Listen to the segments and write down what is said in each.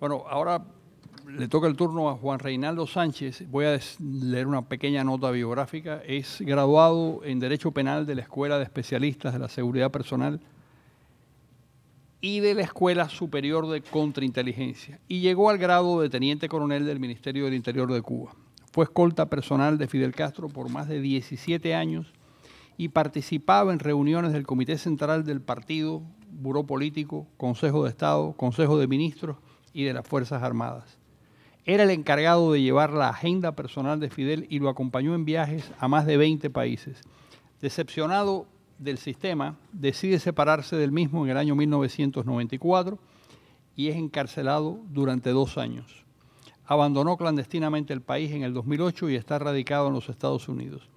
Bueno, ahora le toca el turno a Juan Reinaldo Sánchez. Voy a leer una pequeña nota biográfica. Es graduado en Derecho Penal de la Escuela de Especialistas de la Seguridad Personal y de la Escuela Superior de Contrainteligencia y llegó al grado de teniente coronel del Ministerio del Interior de Cuba. Fue escolta personal de Fidel Castro por más de 17 años y participaba en reuniones del Comité Central del Partido, Buró Político, Consejo de Estado, Consejo de Ministros y de las Fuerzas Armadas. Era el encargado de llevar la agenda personal de Fidel y lo acompañó en viajes a más de 20 países. Decepcionado del sistema, decide separarse del mismo en el año 1994 y es encarcelado durante dos años. Abandonó clandestinamente el país en el 2008 y está radicado en los Estados Unidos.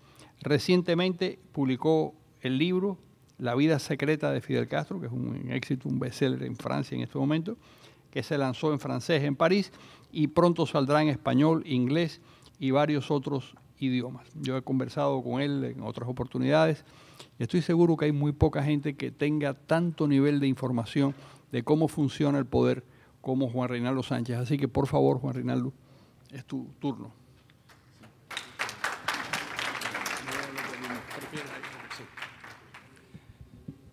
Recientemente publicó el libro La vida secreta de Fidel Castro, que es un éxito, un bestseller en Francia en este momento, que se lanzó en francés en París y pronto saldrá en español, inglés y varios otros idiomas. Yo he conversado con él en otras oportunidades y estoy seguro que hay muy poca gente que tenga tanto nivel de información de cómo funciona el poder como Juan Reinaldo Sánchez. Así que por favor, Juan Reinaldo, es tu turno.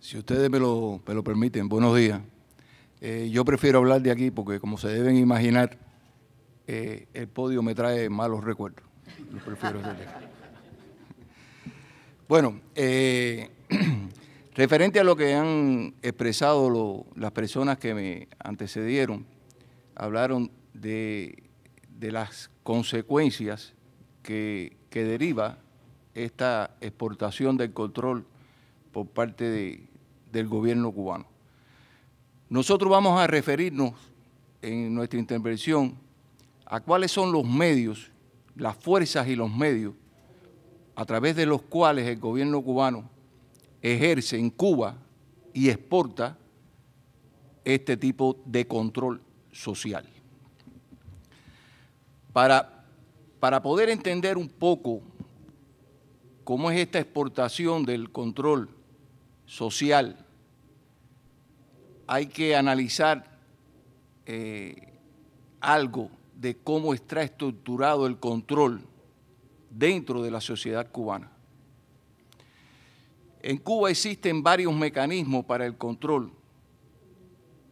Si ustedes me lo, me lo permiten, buenos días. Eh, yo prefiero hablar de aquí porque, como se deben imaginar, eh, el podio me trae malos recuerdos. Lo prefiero Bueno, eh, referente a lo que han expresado las personas que me antecedieron, hablaron de, las consecuencias que, deriva esta exportación del control por parte del gobierno cubano. Nosotros vamos a referirnos en nuestra intervención a cuáles son los medios, las fuerzas y los medios a través de los cuales el gobierno cubano ejerce en Cuba y exporta este tipo de control social. Para, para poder entender un poco cómo es esta exportación del control social hay que analizar eh, algo de cómo está estructurado el control dentro de la sociedad cubana. En Cuba existen varios mecanismos para el control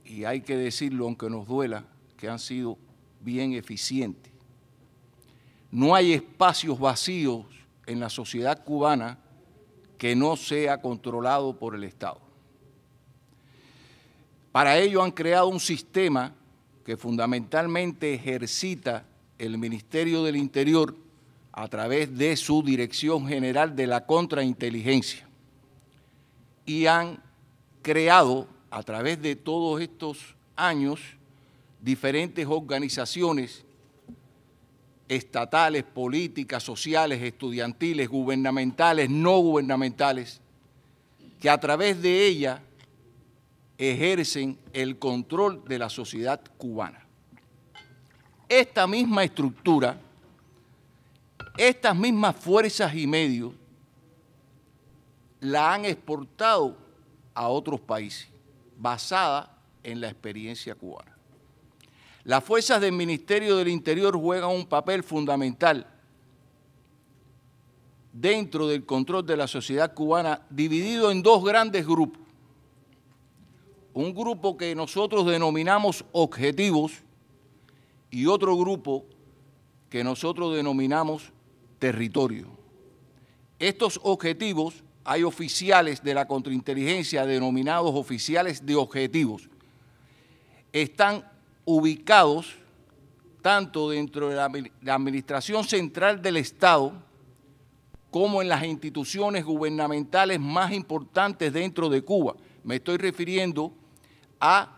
y hay que decirlo, aunque nos duela, que han sido bien eficientes. No hay espacios vacíos en la sociedad cubana que no sea controlado por el Estado. Para ello han creado un sistema que fundamentalmente ejercita el Ministerio del Interior a través de su Dirección General de la Contrainteligencia. Y han creado a través de todos estos años diferentes organizaciones estatales, políticas, sociales, estudiantiles, gubernamentales, no gubernamentales, que a través de ella ejercen el control de la sociedad cubana. Esta misma estructura, estas mismas fuerzas y medios la han exportado a otros países, basada en la experiencia cubana. Las fuerzas del Ministerio del Interior juegan un papel fundamental dentro del control de la sociedad cubana, dividido en dos grandes grupos un grupo que nosotros denominamos objetivos y otro grupo que nosotros denominamos territorio. Estos objetivos, hay oficiales de la contrainteligencia denominados oficiales de objetivos, están ubicados tanto dentro de la, Administración Central del Estado como en las instituciones gubernamentales más importantes dentro de Cuba. Me estoy refiriendo a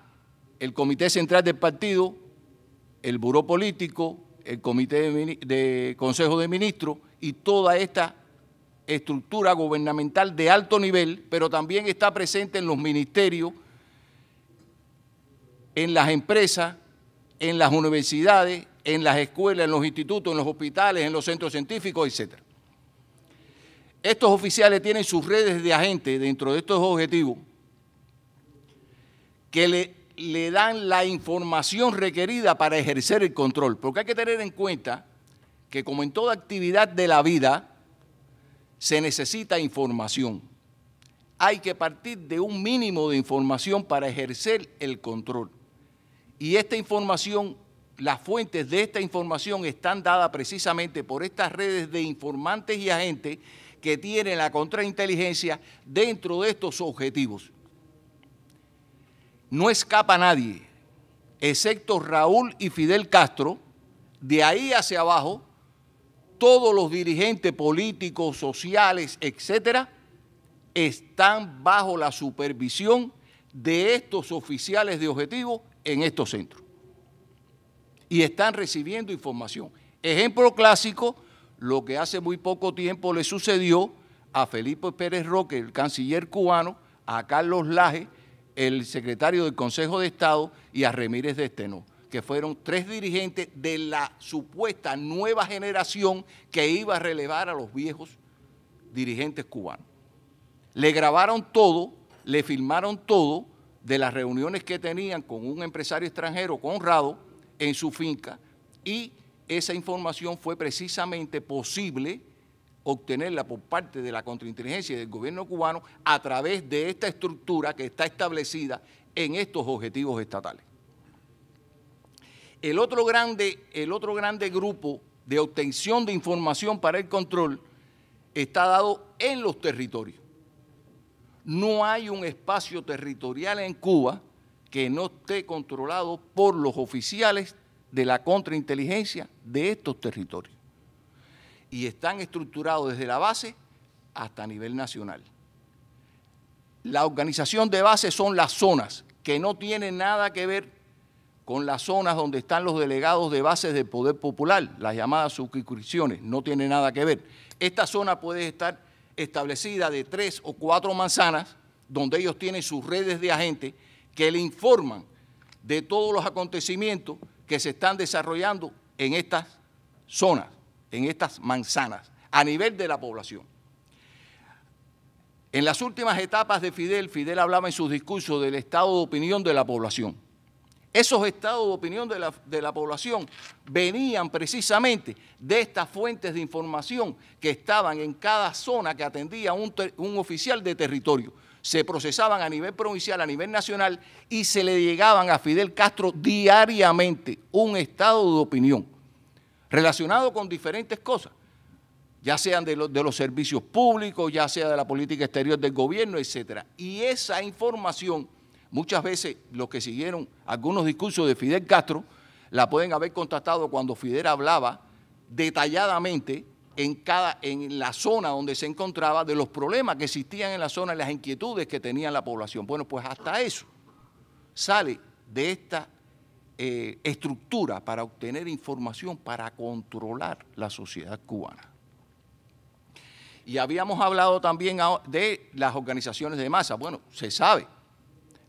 el Comité Central del Partido, el Buró Político, el Comité de, Consejo de Ministros y toda esta estructura gubernamental de alto nivel, pero también está presente en los ministerios, en las empresas, en las universidades, en las escuelas, en los institutos, en los hospitales, en los centros científicos, etc. Estos oficiales tienen sus redes de agentes dentro de estos objetivos que le, le dan la información requerida para ejercer el control. Porque hay que tener en cuenta que como en toda actividad de la vida, se necesita información. Hay que partir de un mínimo de información para ejercer el control. Y esta información, las fuentes de esta información están dadas precisamente por estas redes de informantes y agentes que tienen la contrainteligencia dentro de estos objetivos no escapa nadie, excepto Raúl y Fidel Castro, de ahí hacia abajo, todos los dirigentes políticos, sociales, etcétera, están bajo la supervisión de estos oficiales de objetivo en estos centros. Y están recibiendo información. Ejemplo clásico, lo que hace muy poco tiempo le sucedió a Felipe Pérez Roque, el canciller cubano, a Carlos Laje, el secretario del Consejo de Estado y a Ramírez de Esteno, que fueron tres dirigentes de la supuesta nueva generación que iba a relevar a los viejos dirigentes cubanos. Le grabaron todo, le filmaron todo de las reuniones que tenían con un empresario extranjero, honrado en su finca, y esa información fue precisamente posible obtenerla por parte de la contrainteligencia del gobierno cubano a través de esta estructura que está establecida en estos objetivos estatales. El otro grande, el otro grande grupo de obtención de información para el control está dado en los territorios. No hay un espacio territorial en Cuba que no esté controlado por los oficiales de la contrainteligencia de estos territorios y están estructurados desde la base hasta nivel nacional. La organización de base son las zonas, que no tienen nada que ver con las zonas donde están los delegados de bases del poder popular, las llamadas suscripciones, no tiene nada que ver. Esta zona puede estar establecida de tres o cuatro manzanas, donde ellos tienen sus redes de agentes que le informan de todos los acontecimientos que se están desarrollando en estas zonas en estas manzanas a nivel de la población. En las últimas etapas de Fidel, Fidel hablaba en sus discursos del estado de opinión de la población. Esos estados de opinión de la, población venían precisamente de estas fuentes de información que estaban en cada zona que atendía un, un oficial de territorio. Se procesaban a nivel provincial, a nivel nacional y se le llegaban a Fidel Castro diariamente un estado de opinión relacionado con diferentes cosas, ya sean de, los servicios públicos, ya sea de la política exterior del gobierno, etcétera. Y esa información, muchas veces los que siguieron algunos discursos de Fidel Castro, la pueden haber contactado cuando Fidel hablaba detalladamente en, cada, en la zona donde se encontraba, de los problemas que existían en la zona y las inquietudes que tenía la población. Bueno, pues hasta eso sale de esta eh, estructura para obtener información para controlar la sociedad cubana. Y habíamos hablado también de las organizaciones de masa. Bueno, se sabe,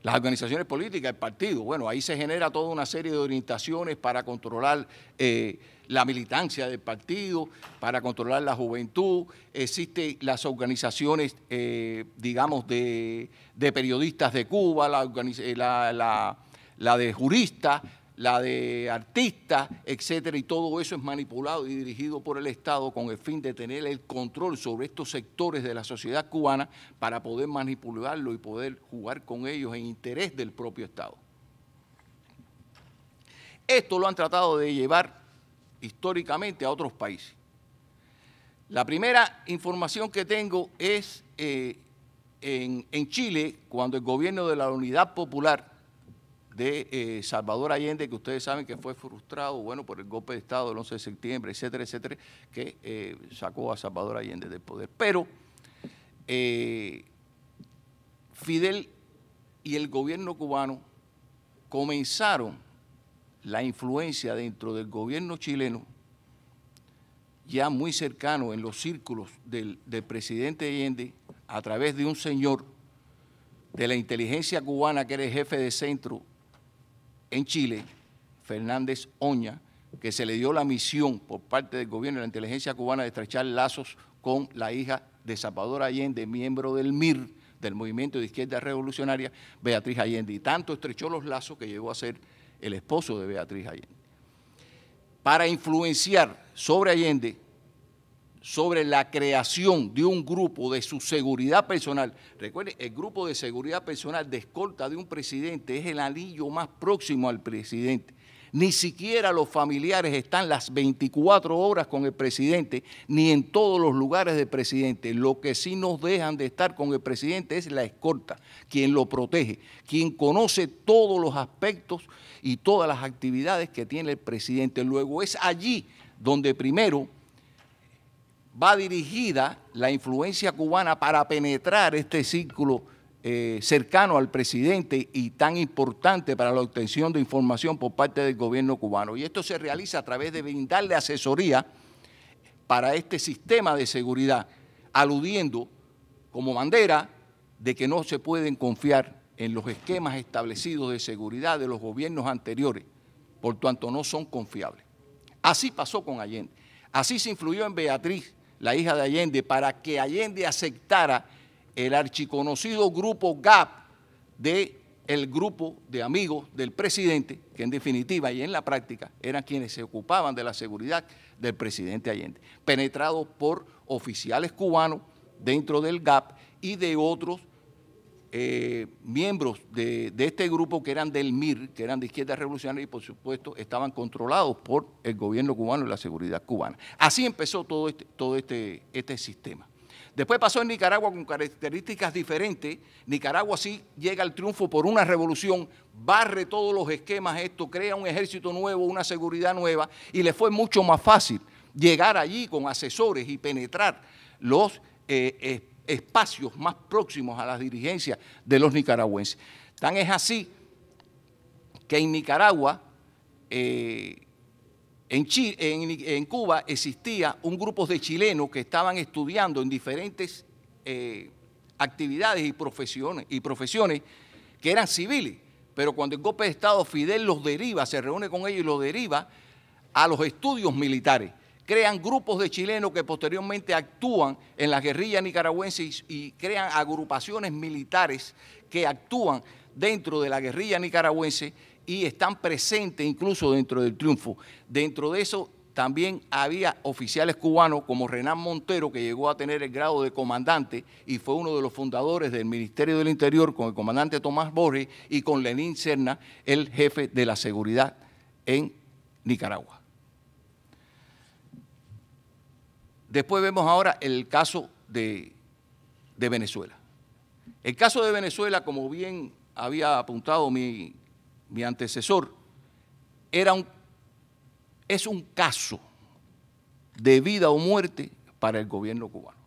las organizaciones políticas, el partido. Bueno, ahí se genera toda una serie de orientaciones para controlar eh, la militancia del partido, para controlar la juventud. Existen las organizaciones, eh, digamos, de, periodistas de Cuba, la, la la de jurista, la de artista, etcétera, y todo eso es manipulado y dirigido por el Estado con el fin de tener el control sobre estos sectores de la sociedad cubana para poder manipularlo y poder jugar con ellos en interés del propio Estado. Esto lo han tratado de llevar históricamente a otros países. La primera información que tengo es eh, en, en Chile, cuando el gobierno de la Unidad Popular de eh, Salvador Allende, que ustedes saben que fue frustrado, bueno, por el golpe de Estado del 11 de septiembre, etcétera, etcétera, que eh, sacó a Salvador Allende del poder. Pero eh, Fidel y el gobierno cubano comenzaron la influencia dentro del gobierno chileno, ya muy cercano en los círculos del, del presidente Allende, a través de un señor de la inteligencia cubana que era el jefe de centro en Chile, Fernández Oña, que se le dio la misión por parte del gobierno de la inteligencia cubana de estrechar lazos con la hija de Salvador Allende, miembro del MIR, del Movimiento de Izquierda Revolucionaria, Beatriz Allende. Y tanto estrechó los lazos que llegó a ser el esposo de Beatriz Allende. Para influenciar sobre Allende, sobre la creación de un grupo de su seguridad personal. Recuerde, el grupo de seguridad personal de escolta de un presidente es el anillo más próximo al presidente. Ni siquiera los familiares están las 24 horas con el presidente, ni en todos los lugares del presidente. Lo que sí nos dejan de estar con el presidente es la escolta, quien lo protege, quien conoce todos los aspectos y todas las actividades que tiene el presidente. Luego es allí donde primero va dirigida la influencia cubana para penetrar este círculo eh, cercano al presidente y tan importante para la obtención de información por parte del gobierno cubano. Y esto se realiza a través de brindarle asesoría para este sistema de seguridad, aludiendo como bandera de que no se pueden confiar en los esquemas establecidos de seguridad de los gobiernos anteriores, por tanto no son confiables. Así pasó con Allende, así se influyó en Beatriz la hija de Allende, para que Allende aceptara el archiconocido grupo GAP de grupo de amigos del presidente, que en definitiva y en la práctica eran quienes se ocupaban de la seguridad del presidente Allende, penetrados por oficiales cubanos dentro del GAP y de otros eh, miembros de, este grupo que eran del MIR, que eran de izquierda revolucionaria y por supuesto estaban controlados por el gobierno cubano y la seguridad cubana. Así empezó todo este, todo este, este sistema. Después pasó en Nicaragua con características diferentes. Nicaragua sí llega al triunfo por una revolución, barre todos los esquemas, esto crea un ejército nuevo, una seguridad nueva, y le fue mucho más fácil llegar allí con asesores y penetrar los eh, eh espacios más próximos a las dirigencias de los nicaragüenses. Tan es así que en Nicaragua, eh, en, en, Cuba existía un grupo de chilenos que estaban estudiando en diferentes eh, actividades y profesiones, y profesiones que eran civiles, pero cuando el golpe de Estado Fidel los deriva, se reúne con ellos y los deriva a los estudios militares crean grupos de chilenos que posteriormente actúan en la guerrilla nicaragüense y, crean agrupaciones militares que actúan dentro de la guerrilla nicaragüense y están presentes incluso dentro del triunfo. Dentro de eso también había oficiales cubanos como Renán Montero, que llegó a tener el grado de comandante y fue uno de los fundadores del Ministerio del Interior con el comandante Tomás Borges y con Lenín Serna, el jefe de la seguridad en Nicaragua. Después vemos ahora el caso de, Venezuela. El caso de Venezuela, como bien había apuntado mi, antecesor, es un caso de vida o muerte para el gobierno cubano.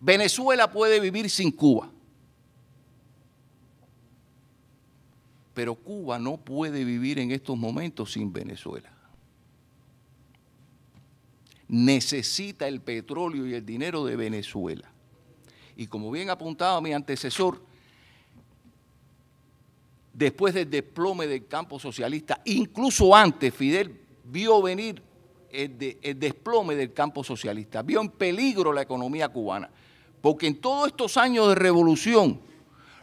Venezuela puede vivir sin Cuba, pero Cuba no puede vivir en estos momentos sin Venezuela necesita el petróleo y el dinero de Venezuela. Y como bien apuntaba mi antecesor, después del desplome del campo socialista, incluso antes Fidel vio venir el, el, desplome del campo socialista, vio en peligro la economía cubana, porque en todos estos años de revolución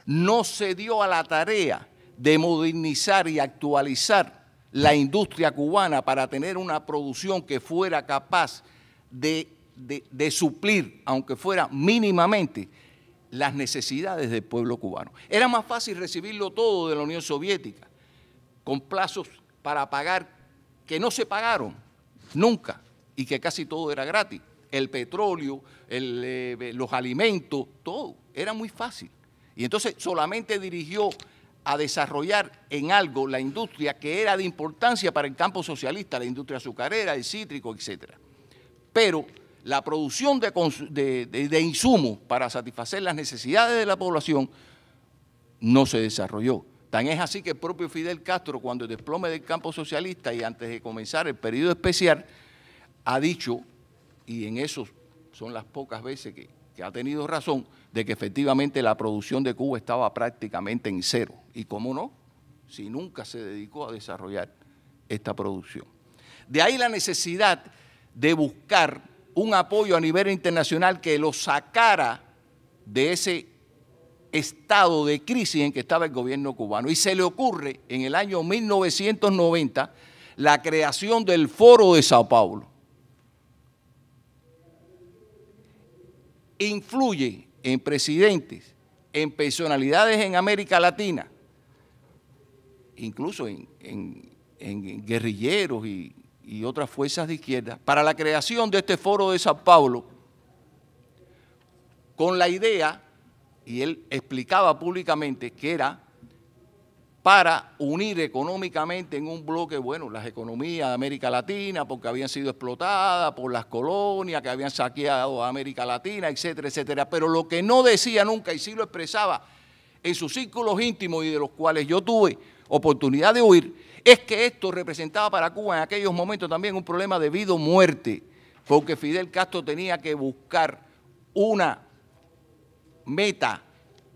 no se dio a la tarea de modernizar y actualizar la industria cubana para tener una producción que fuera capaz de, suplir, aunque fuera mínimamente, las necesidades del pueblo cubano. Era más fácil recibirlo todo de la Unión Soviética, con plazos para pagar que no se pagaron nunca y que casi todo era gratis. El petróleo, el, eh, los alimentos, todo, era muy fácil. Y entonces solamente dirigió a desarrollar en algo la industria que era de importancia para el campo socialista, la industria azucarera, el cítrico, etc. Pero la producción de, insumos para satisfacer las necesidades de la población no se desarrolló. Tan es así que el propio Fidel Castro, cuando el desplome del campo socialista y antes de comenzar el periodo especial, ha dicho, y en eso son las pocas veces que ha tenido razón, de que efectivamente la producción de Cuba estaba prácticamente en cero. ¿Y cómo no? Si nunca se dedicó a desarrollar esta producción. De ahí la necesidad de buscar un apoyo a nivel internacional que lo sacara de ese estado de crisis en que estaba el gobierno cubano. Y se le ocurre en el año 1990 la creación del Foro de Sao Paulo. Influye en presidentes, en personalidades en América Latina, incluso en, guerrilleros y, y otras fuerzas de izquierda, para la creación de este foro de San Pablo, con la idea, y él explicaba públicamente, que era para unir económicamente en un bloque, bueno, las economías de América Latina, porque habían sido explotadas por las colonias que habían saqueado a América Latina, etcétera, etcétera. Pero lo que no decía nunca y sí lo expresaba en sus círculos íntimos y de los cuales yo tuve oportunidad de huir, es que esto representaba para Cuba en aquellos momentos también un problema de vida o muerte, porque Fidel Castro tenía que buscar una meta,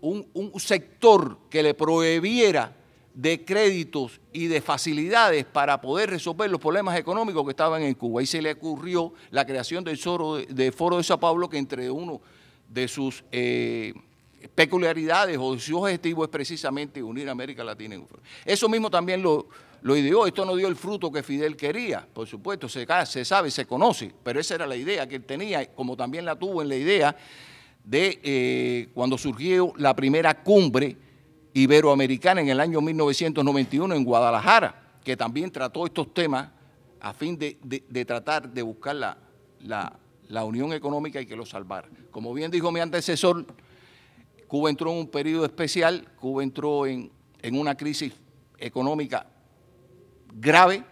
un, un sector que le prohibiera de créditos y de facilidades para poder resolver los problemas económicos que estaban en Cuba. Y se le ocurrió la creación del, Foro de Sao Paulo, que entre uno de sus eh, peculiaridades o de objetivo es precisamente unir América Latina Eso mismo también lo, lo ideó. Esto no dio el fruto que Fidel quería, por supuesto, se, sabe, se conoce, pero esa era la idea que él tenía, como también la tuvo en la idea de eh, cuando surgió la primera cumbre Iberoamericana en el año 1991 en Guadalajara, que también trató estos temas a fin de, tratar de buscar la, unión económica y que lo salvara. Como bien dijo mi antecesor, Cuba entró en un periodo especial, Cuba entró en, una crisis económica grave,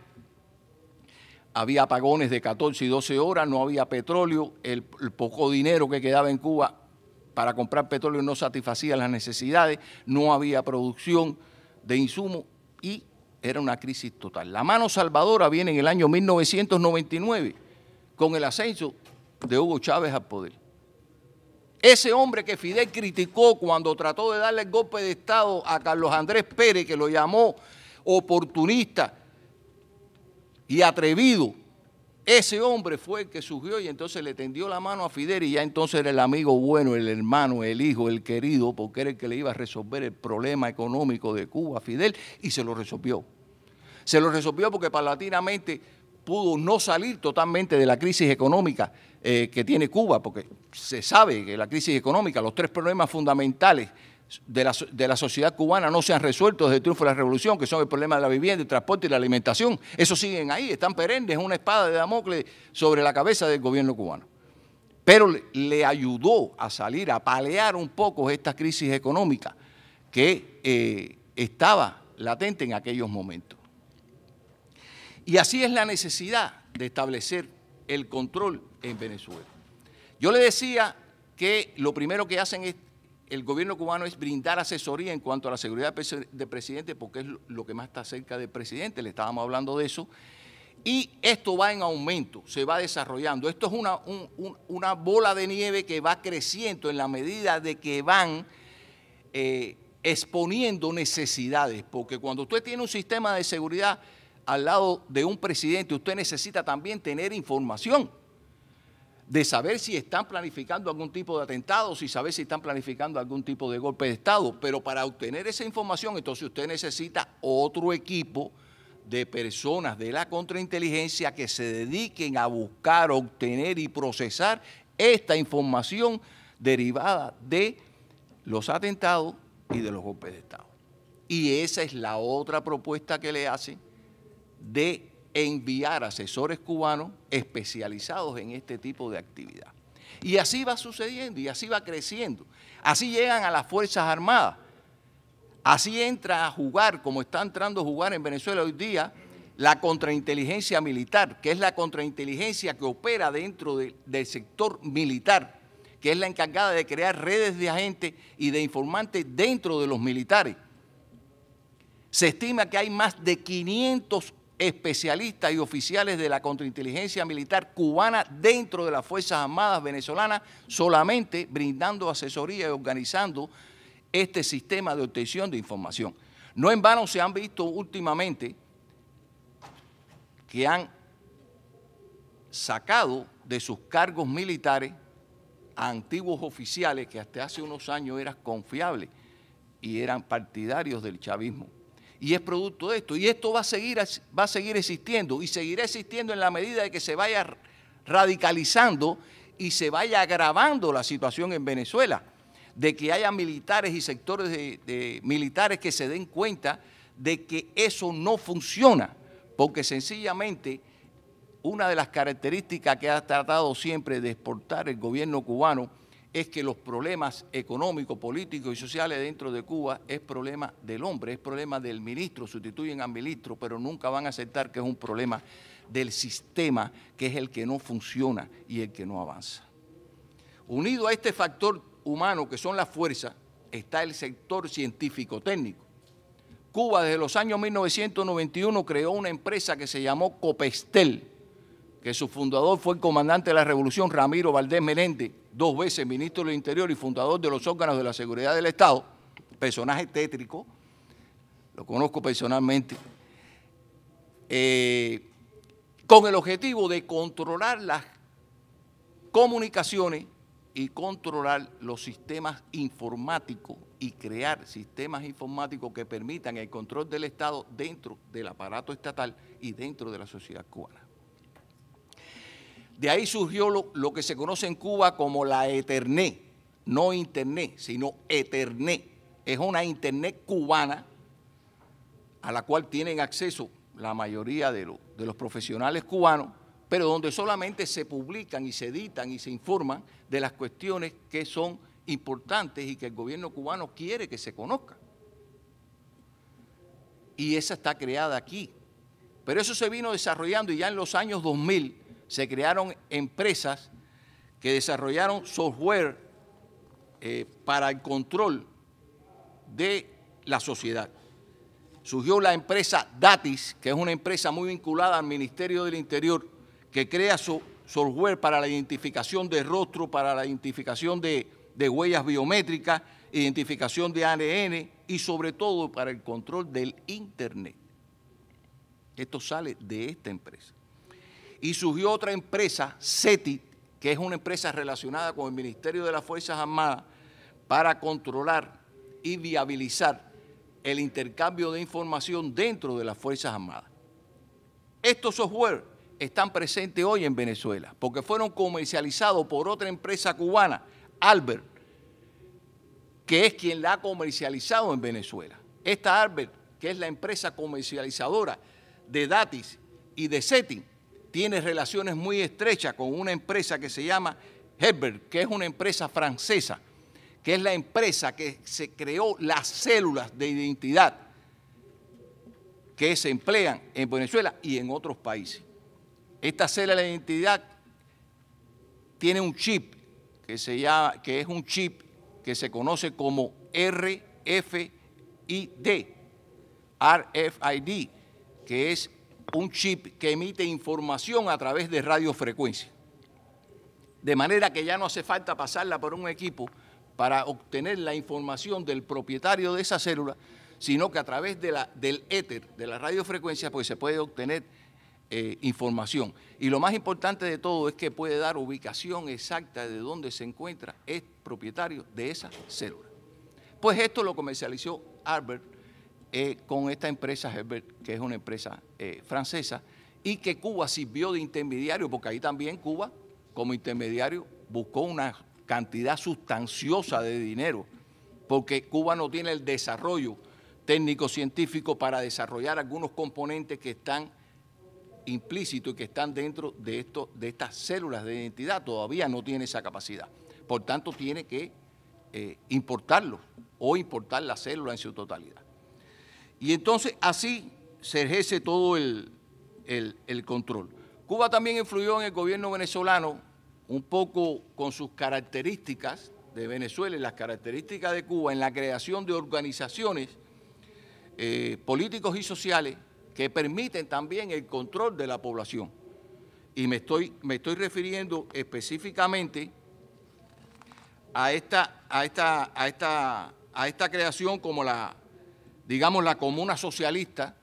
había apagones de 14 y 12 horas, no había petróleo, el, poco dinero que quedaba en Cuba para comprar petróleo no satisfacía las necesidades, no había producción de insumos y era una crisis total. La mano salvadora viene en el año 1999 con el ascenso de Hugo Chávez al poder. Ese hombre que Fidel criticó cuando trató de darle el golpe de Estado a Carlos Andrés Pérez, que lo llamó oportunista y atrevido, ese hombre fue el que surgió y entonces le tendió la mano a Fidel y ya entonces era el amigo bueno, el hermano, el hijo, el querido, porque era el que le iba a resolver el problema económico de Cuba a Fidel y se lo resolvió. Se lo resolvió porque palatinamente pudo no salir totalmente de la crisis económica eh, que tiene Cuba, porque se sabe que la crisis económica, los tres problemas fundamentales de la, sociedad cubana no se han resuelto desde el triunfo de la revolución, que son el problema de la vivienda, el transporte y la alimentación. Esos siguen ahí, están perennes, una espada de Damocles sobre la cabeza del gobierno cubano. Pero le, ayudó a salir, a palear un poco esta crisis económica que eh, estaba latente en aquellos momentos. Y así es la necesidad de establecer el control en Venezuela. Yo le decía que lo primero que hacen es el gobierno cubano es brindar asesoría en cuanto a la seguridad del presidente, porque es lo que más está cerca del presidente, le estábamos hablando de eso, y esto va en aumento, se va desarrollando. Esto es una, bola de nieve que va creciendo en la medida de que van eh, exponiendo necesidades, porque cuando usted tiene un sistema de seguridad al lado de un presidente, usted necesita también tener información de saber si están planificando algún tipo de atentado, si saber si están planificando algún tipo de golpe de Estado. Pero para obtener esa información, entonces usted necesita otro equipo de personas de la contrainteligencia que se dediquen a buscar, obtener y procesar esta información derivada de los atentados y de los golpes de Estado. Y esa es la otra propuesta que le hacen de enviar asesores cubanos especializados en este tipo de actividad. Y así va sucediendo y así va creciendo. Así llegan a las Fuerzas Armadas. Así entra a jugar, como está entrando a jugar en Venezuela hoy día, la contrainteligencia militar, que es la contrainteligencia que opera dentro del sector militar, que es la encargada de crear redes de agentes y de informantes dentro de los militares. Se estima que hay más de 500 especialistas y oficiales de la contrainteligencia militar cubana dentro de las Fuerzas Armadas venezolanas, solamente brindando asesoría y organizando este sistema de obtención de información. No en vano se han visto últimamente que han sacado de sus cargos militares a antiguos oficiales que hasta hace unos años eran confiables y eran partidarios del chavismo y es producto de esto. Y esto va a seguir, va a seguir existiendo y seguirá existiendo en la medida de que se vaya radicalizando y se vaya agravando la situación en Venezuela, de que haya militares y sectores de, militares que se den cuenta de que eso no funciona, porque sencillamente una de las características que ha tratado siempre de exportar el gobierno cubano es que los problemas económicos, políticos y sociales dentro de Cuba es problema del hombre, es problema del ministro, sustituyen al ministro, pero nunca van a aceptar que es un problema del sistema, que es el que no funciona y el que no avanza. Unido a este factor humano, que son las fuerzas, está el sector científico-técnico. Cuba desde los años 1991 creó una empresa que se llamó Copestel, que su fundador fue el comandante de la Revolución Ramiro Valdés Menéndez, dos veces ministro del Interior y fundador de los órganos de la seguridad del Estado, personaje tétrico, lo conozco personalmente, eh, con el objetivo de controlar las comunicaciones y controlar los sistemas informáticos y crear sistemas informáticos que permitan el control del Estado dentro del aparato estatal y dentro de la sociedad cubana. De ahí surgió lo, que se conoce en Cuba como la eterné, no Internet, sino Eternet. Es una Internet cubana a la cual tienen acceso la mayoría de, de los profesionales cubanos, pero donde solamente se publican y se editan y se informan de las cuestiones que son importantes y que el gobierno cubano quiere que se conozca. Y esa está creada aquí. Pero eso se vino desarrollando y ya en los años 2000 se crearon empresas que desarrollaron software eh, para el control de la sociedad. Surgió la empresa Datis, que es una empresa muy vinculada al Ministerio del Interior, que crea software para la identificación de rostro, para la identificación de, de huellas biométricas, identificación de ADN y sobre todo para el control del Internet. Esto sale de esta empresa y surgió otra empresa, CETI, que es una empresa relacionada con el Ministerio de las Fuerzas Armadas, para controlar y viabilizar el intercambio de información dentro de las Fuerzas Armadas. Estos software están presentes hoy en Venezuela porque fueron comercializados por otra empresa cubana, Albert, que es quien la ha comercializado en Venezuela. Esta Albert, que es la empresa comercializadora de Datis y de SETI, tiene relaciones muy estrechas con una empresa que se llama Herbert, que es una empresa francesa, que es la empresa que se creó las células de identidad que se emplean en Venezuela y en otros países. Esta célula de identidad tiene un chip que se llama, que es un chip que se conoce como RFID, RFID, que es un chip que emite información a través de radiofrecuencia. De manera que ya no hace falta pasarla por un equipo para obtener la información del propietario de esa célula, sino que a través de la, del éter, de la radiofrecuencia, pues se puede obtener eh, información. Y lo más importante de todo es que puede dar ubicación exacta de dónde se encuentra el propietario de esa célula. Pues esto lo comercializó Albert eh, con esta empresa Herbert, que es una empresa eh, francesa, y que Cuba sirvió de intermediario, porque ahí también Cuba, como intermediario, buscó una cantidad sustanciosa de dinero, porque Cuba no tiene el desarrollo técnico-científico para desarrollar algunos componentes que están implícitos y que están dentro de, esto, de estas células de identidad, todavía no tiene esa capacidad. Por tanto, tiene que eh, importarlo o importar la célula en su totalidad. Y entonces así se ejerce todo el, control. Cuba también influyó en el gobierno venezolano un poco con sus características de Venezuela y las características de Cuba en la creación de organizaciones eh, políticos y sociales que permiten también el control de la población. Y me estoy, me estoy refiriendo específicamente a esta, a, esta, a, esta, a esta creación como la digamos, la comuna socialista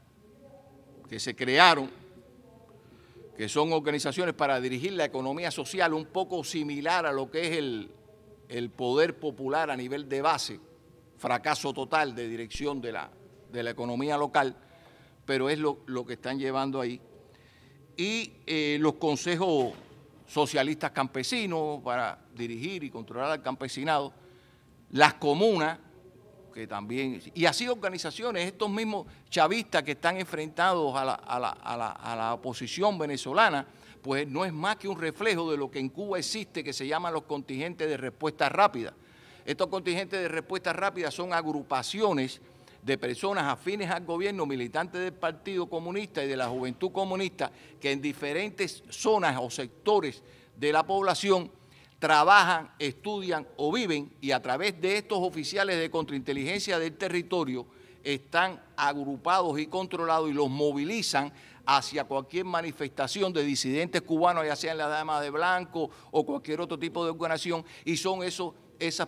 que se crearon, que son organizaciones para dirigir la economía social un poco similar a lo que es el, poder popular a nivel de base, fracaso total de dirección de la, de la economía local, pero es lo, lo, que están llevando ahí. Y eh, los consejos socialistas campesinos para dirigir y controlar al campesinado, las comunas que también, y así organizaciones, estos mismos chavistas que están enfrentados a la, oposición venezolana, pues no es más que un reflejo de lo que en Cuba existe que se llaman los contingentes de respuesta rápida. Estos contingentes de respuesta rápida son agrupaciones de personas afines al gobierno, militantes del Partido Comunista y de la Juventud Comunista, que en diferentes zonas o sectores de la población trabajan, estudian o viven y a través de estos oficiales de contrainteligencia del territorio están agrupados y controlados y los movilizan hacia cualquier manifestación de disidentes cubanos, ya sea en la Dama de Blanco o cualquier otro tipo de organización, y son esos,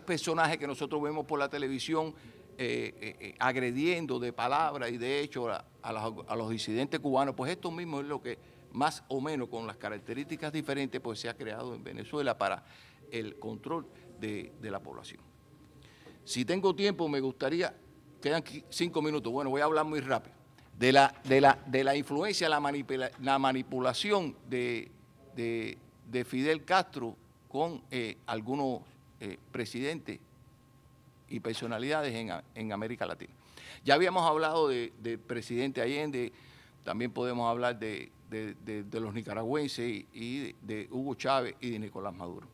personajes que nosotros vemos por la televisión eh, eh, eh, agrediendo de palabra y de hecho a, los, a los disidentes cubanos, pues esto mismo es lo que más o menos con las características diferentes, pues se ha creado en Venezuela para el control de, la población. Si tengo tiempo, me gustaría, quedan cinco minutos, bueno, voy a hablar muy rápido, de la, de la, de la influencia, la, manipulación de, Fidel Castro con eh, algunos eh, presidentes y personalidades en, América Latina. Ya habíamos hablado del de presidente Allende, también podemos hablar de, de, los nicaragüenses y de Hugo Chávez y de Nicolás Maduro.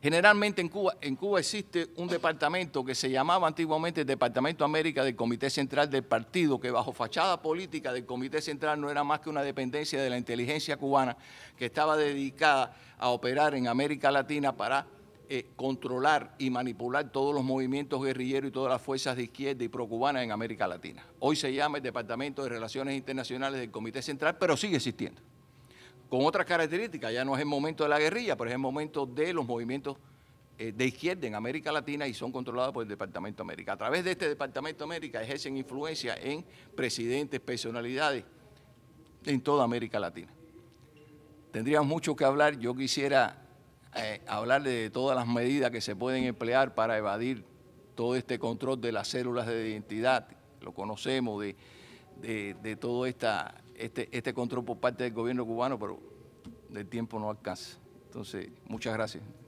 Generalmente en Cuba, en Cuba existe un departamento que se llamaba antiguamente el Departamento América del Comité Central del Partido, que bajo fachada política del Comité Central no era más que una dependencia de la inteligencia cubana que estaba dedicada a operar en América Latina para eh, controlar y manipular todos los movimientos guerrilleros y todas las fuerzas de izquierda y procubanas en América Latina. Hoy se llama el Departamento de Relaciones Internacionales del Comité Central, pero sigue existiendo. Con otras características, ya no es el momento de la guerrilla, pero es el momento de los movimientos eh, de izquierda en América Latina y son controlados por el Departamento de América. A través de este Departamento de América ejercen influencia en presidentes, personalidades en toda América Latina. Tendríamos mucho que hablar, yo quisiera eh, hablar de todas las medidas que se pueden emplear para evadir todo este control de las células de identidad, lo conocemos, de, de, todo esta, este, este control por parte del gobierno cubano, pero del tiempo no alcanza. Entonces, muchas gracias.